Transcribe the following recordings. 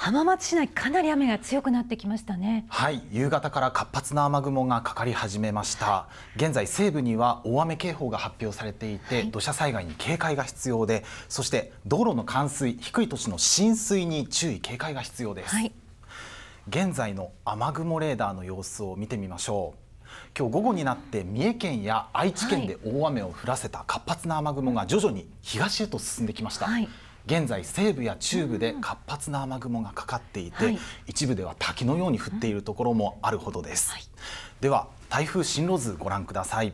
浜松市内かなり雨が強くなってきましたねはい夕方から活発な雨雲がかかり始めました現在西部には大雨警報が発表されていて、はい、土砂災害に警戒が必要でそして道路の冠水低い土地の浸水に注意警戒が必要です、はい、現在の雨雲レーダーの様子を見てみましょう今日午後になって三重県や愛知県で大雨を降らせた活発な雨雲が徐々に東へと進んできました、はい現在西部や中部で活発な雨雲がかかっていて、はい、一部では滝のように降っているところもあるほどです、はい、では台風進路図ご覧ください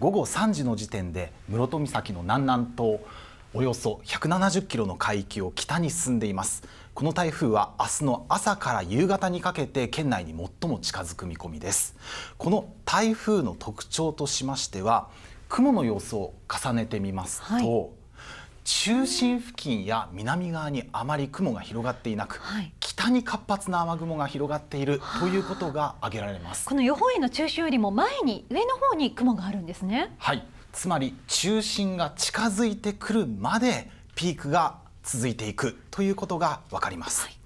午後3時の時点で室戸岬の南南東およそ170キロの海域を北に進んでいますこの台風は明日の朝から夕方にかけて県内に最も近づく見込みですこの台風の特徴としましては雲の様子を重ねてみますと、はい中心付近や南側にあまり雲が広がっていなく、はい、北に活発な雨雲が広がっているということが挙げられますこの予報円の中心よりも前に上の方に雲があるんですねはいつまり中心が近づいてくるまでピークが続いていくということが分かります、はい、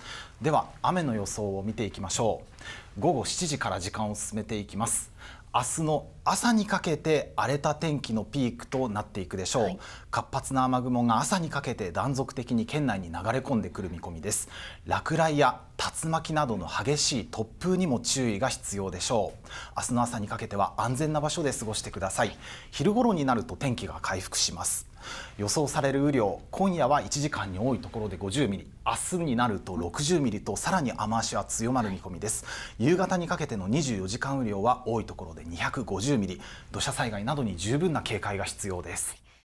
では雨の予想を見ていきましょう午後7時から時間を進めていきます明日の朝にかけて荒れた天気のピークとなっていくでしょう、はい、活発な雨雲が朝にかけて断続的に県内に流れ込んでくる見込みです落雷や竜巻などの激しい突風にも注意が必要でしょう明日の朝にかけては安全な場所で過ごしてください昼頃になると天気が回復します予想される雨量今夜は1時間に多いところで50ミリ明日になると60ミリとさらに雨足は強まる見込みです夕方にかけての24時間雨量は多いところで250ミリ土砂災害などに十分な警戒が必要です